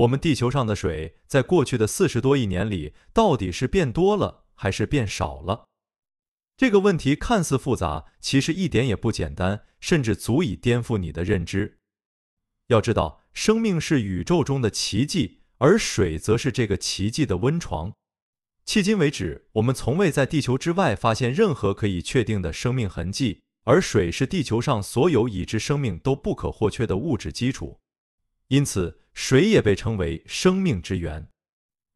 我们地球上的水，在过去的四十多亿年里，到底是变多了还是变少了？这个问题看似复杂，其实一点也不简单，甚至足以颠覆你的认知。要知道，生命是宇宙中的奇迹，而水则是这个奇迹的温床。迄今为止，我们从未在地球之外发现任何可以确定的生命痕迹，而水是地球上所有已知生命都不可或缺的物质基础。因此，水也被称为生命之源。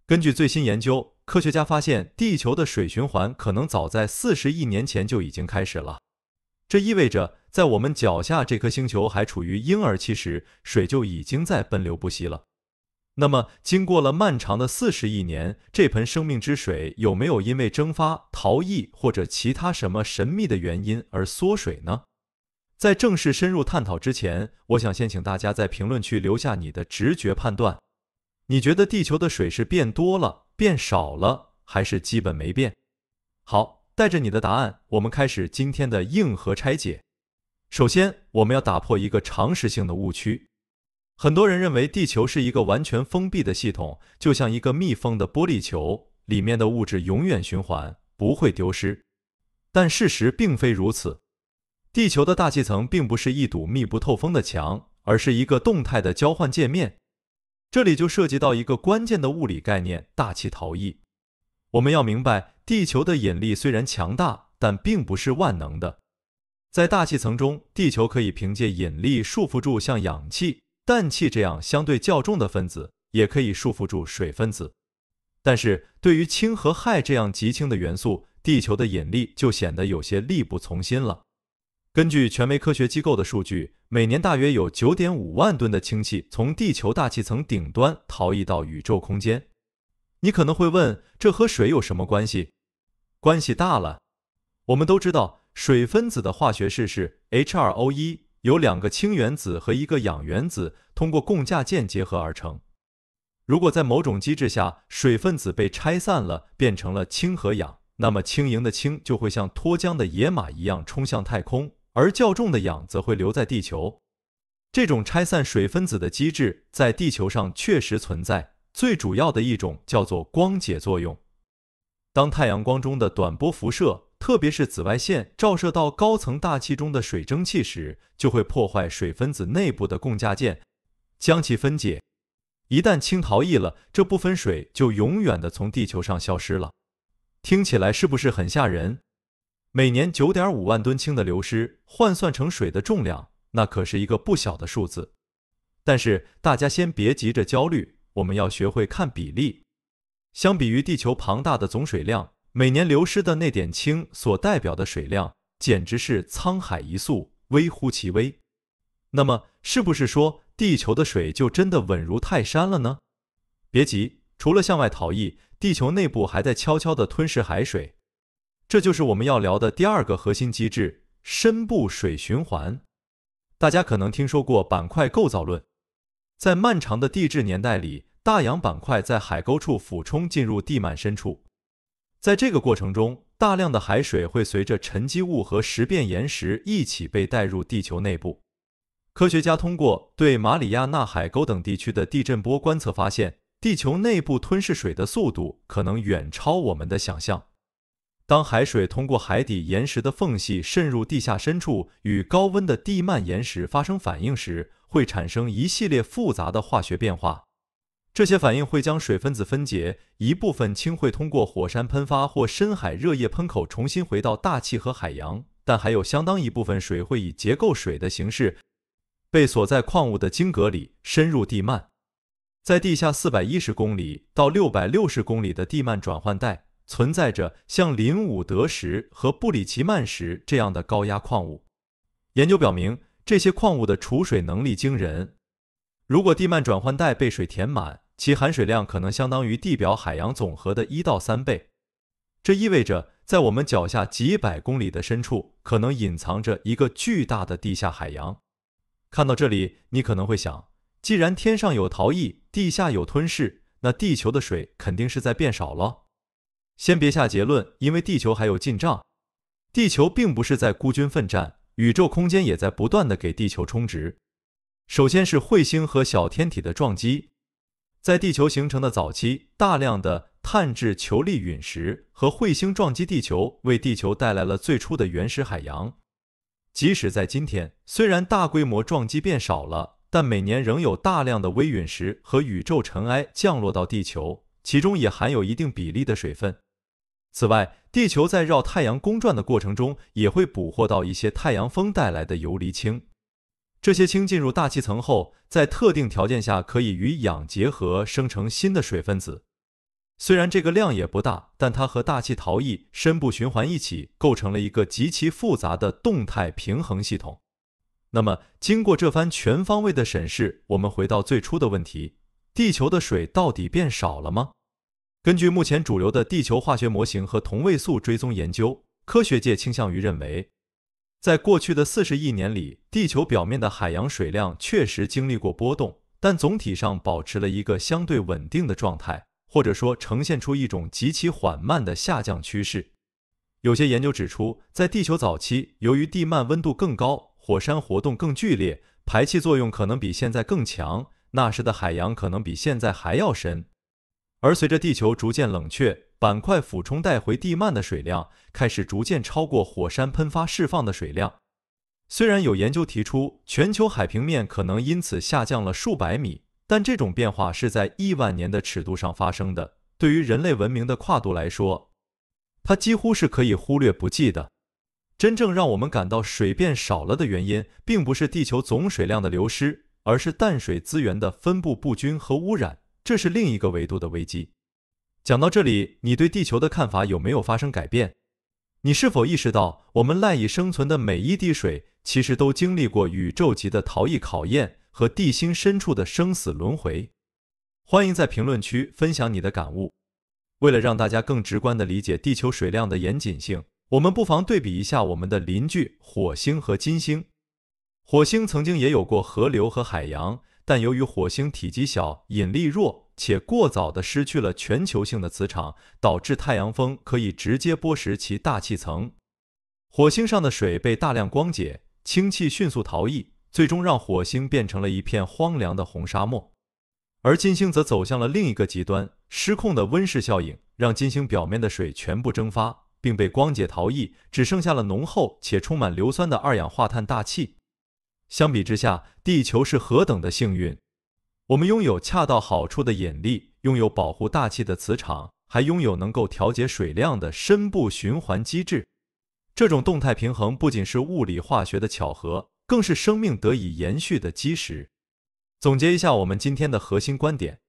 根据最新研究，科学家发现地球的水循环可能早在四十亿年前就已经开始了。这意味着，在我们脚下这颗星球还处于婴儿期时，水就已经在奔流不息了。那么，经过了漫长的四十亿年，这盆生命之水有没有因为蒸发、逃逸或者其他什么神秘的原因而缩水呢？在正式深入探讨之前，我想先请大家在评论区留下你的直觉判断：你觉得地球的水是变多了、变少了，还是基本没变？好，带着你的答案，我们开始今天的硬核拆解。首先，我们要打破一个常识性的误区：很多人认为地球是一个完全封闭的系统，就像一个密封的玻璃球，里面的物质永远循环，不会丢失。但事实并非如此。地球的大气层并不是一堵密不透风的墙，而是一个动态的交换界面。这里就涉及到一个关键的物理概念——大气逃逸。我们要明白，地球的引力虽然强大，但并不是万能的。在大气层中，地球可以凭借引力束缚住像氧气、氮气这样相对较重的分子，也可以束缚住水分子。但是，对于氢和氦这样极轻的元素，地球的引力就显得有些力不从心了。根据权威科学机构的数据，每年大约有九点五万吨的氢气从地球大气层顶端逃逸到宇宙空间。你可能会问，这和水有什么关系？关系大了。我们都知道，水分子的化学式是 H2O1，由两个氢原子和一个氧原子通过共价键结合而成。如果在某种机制下，水分子被拆散了，变成了氢和氧，那么轻盈的氢就会像脱缰的野马一样冲向太空。而较重的氧则会留在地球。这种拆散水分子的机制在地球上确实存在，最主要的一种叫做光解作用。当太阳光中的短波辐射，特别是紫外线，照射到高层大气中的水蒸气时，就会破坏水分子内部的共价键，将其分解。一旦氢逃逸了，这部分水就永远的从地球上消失了。听起来是不是很吓人？每年九点五万吨氢的流失，换算成水的重量，那可是一个不小的数字。但是大家先别急着焦虑，我们要学会看比例。相比于地球庞大的总水量，每年流失的那点氢所代表的水量，简直是沧海一粟，微乎其微。那么，是不是说地球的水就真的稳如泰山了呢？别急，除了向外逃逸，地球内部还在悄悄地吞噬海水。这就是我们要聊的第二个核心机制——深部水循环。大家可能听说过板块构造论，在漫长的地质年代里，大洋板块在海沟处俯冲进入地幔深处。在这个过程中，大量的海水会随着沉积物和蚀变岩石一起被带入地球内部。科学家通过对马里亚纳海沟等地区的地震波观测发现，地球内部吞噬水的速度可能远超我们的想象。当海水通过海底岩石的缝隙渗入地下深处，与高温的地幔岩石发生反应时，会产生一系列复杂的化学变化。这些反应会将水分子分解，一部分氢会通过火山喷发或深海热液喷口重新回到大气和海洋，但还有相当一部分水会以结构水的形式被锁在矿物的晶格里，深入地幔，在地下410公里到660公里的地幔转换带。存在着像林伍德石和布里奇曼石这样的高压矿物。研究表明，这些矿物的储水能力惊人。如果地幔转换带被水填满，其含水量可能相当于地表海洋总和的一到三倍。这意味着，在我们脚下几百公里的深处，可能隐藏着一个巨大的地下海洋。看到这里，你可能会想：既然天上有逃逸，地下有吞噬，那地球的水肯定是在变少了。先别下结论，因为地球还有进账。地球并不是在孤军奋战，宇宙空间也在不断的给地球充值。首先是彗星和小天体的撞击，在地球形成的早期，大量的碳质球粒陨石和彗星撞击地球，为地球带来了最初的原始海洋。即使在今天，虽然大规模撞击变少了，但每年仍有大量的微陨石和宇宙尘埃降落到地球，其中也含有一定比例的水分。此外，地球在绕太阳公转的过程中，也会捕获到一些太阳风带来的游离氢。这些氢进入大气层后，在特定条件下可以与氧结合，生成新的水分子。虽然这个量也不大，但它和大气逃逸、深部循环一起，构成了一个极其复杂的动态平衡系统。那么，经过这番全方位的审视，我们回到最初的问题：地球的水到底变少了吗？根据目前主流的地球化学模型和同位素追踪研究，科学界倾向于认为，在过去的四十亿年里，地球表面的海洋水量确实经历过波动，但总体上保持了一个相对稳定的状态，或者说呈现出一种极其缓慢的下降趋势。有些研究指出，在地球早期，由于地幔温度更高，火山活动更剧烈，排气作用可能比现在更强，那时的海洋可能比现在还要深。而随着地球逐渐冷却，板块俯冲带回地幔的水量开始逐渐超过火山喷发释放的水量。虽然有研究提出全球海平面可能因此下降了数百米，但这种变化是在亿万年的尺度上发生的，对于人类文明的跨度来说，它几乎是可以忽略不计的。真正让我们感到水变少了的原因，并不是地球总水量的流失，而是淡水资源的分布不均和污染。这是另一个维度的危机。讲到这里，你对地球的看法有没有发生改变？你是否意识到我们赖以生存的每一滴水，其实都经历过宇宙级的逃逸考验和地心深处的生死轮回？欢迎在评论区分享你的感悟。为了让大家更直观的理解地球水量的严谨性，我们不妨对比一下我们的邻居火星和金星。火星曾经也有过河流和海洋。但由于火星体积小、引力弱，且过早的失去了全球性的磁场，导致太阳风可以直接剥蚀其大气层。火星上的水被大量光解，氢气迅速逃逸，最终让火星变成了一片荒凉的红沙漠。而金星则走向了另一个极端，失控的温室效应让金星表面的水全部蒸发，并被光解逃逸，只剩下了浓厚且充满硫酸的二氧化碳大气。相比之下，地球是何等的幸运！我们拥有恰到好处的引力，拥有保护大气的磁场，还拥有能够调节水量的深部循环机制。这种动态平衡不仅是物理化学的巧合，更是生命得以延续的基石。总结一下我们今天的核心观点：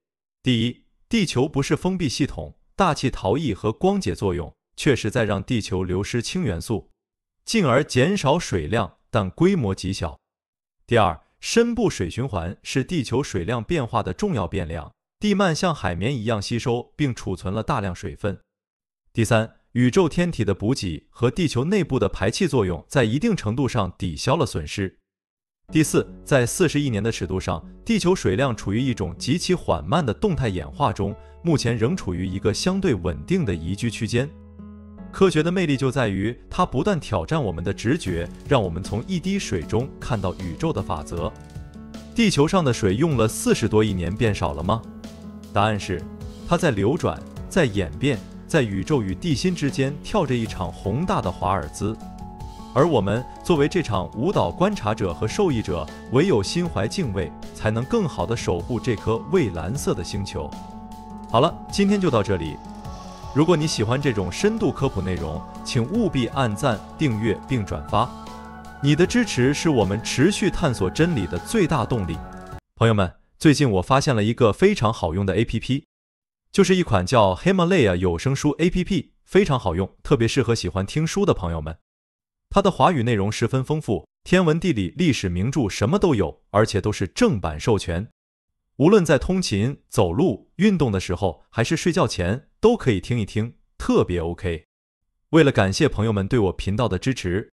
第一，地球不是封闭系统，大气逃逸和光解作用确实在让地球流失氢元素，进而减少水量，但规模极小。第二，深部水循环是地球水量变化的重要变量。地幔像海绵一样吸收并储存了大量水分。第三，宇宙天体的补给和地球内部的排气作用，在一定程度上抵消了损失。第四，在四十亿年的尺度上，地球水量处于一种极其缓慢的动态演化中，目前仍处于一个相对稳定的宜居区间。科学的魅力就在于它不断挑战我们的直觉，让我们从一滴水中看到宇宙的法则。地球上的水用了四十多亿年变少了吗？答案是，它在流转，在演变，在宇宙与地心之间跳着一场宏大的华尔兹。而我们作为这场舞蹈观察者和受益者，唯有心怀敬畏，才能更好的守护这颗蔚蓝色的星球。好了，今天就到这里。如果你喜欢这种深度科普内容，请务必按赞、订阅并转发。你的支持是我们持续探索真理的最大动力。朋友们，最近我发现了一个非常好用的 APP，就是一款叫 Himalaya 有声书 APP，非常好用，特别适合喜欢听书的朋友们。它的华语内容十分丰富，天文、地理、历史、名著什么都有，而且都是正版授权。无论在通勤、走路、运动的时候，还是睡觉前，都可以听一听，特别 OK。为了感谢朋友们对我频道的支持，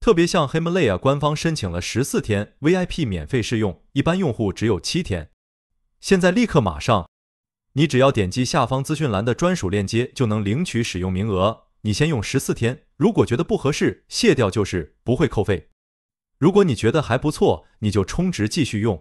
特别向 Himalaya 官方申请了十四天 VIP 免费试用，一般用户只有七天。现在立刻马上，你只要点击下方资讯栏的专属链接，就能领取使用名额。你先用十四天，如果觉得不合适，卸掉就是，不会扣费。如果你觉得还不错，你就充值继续用。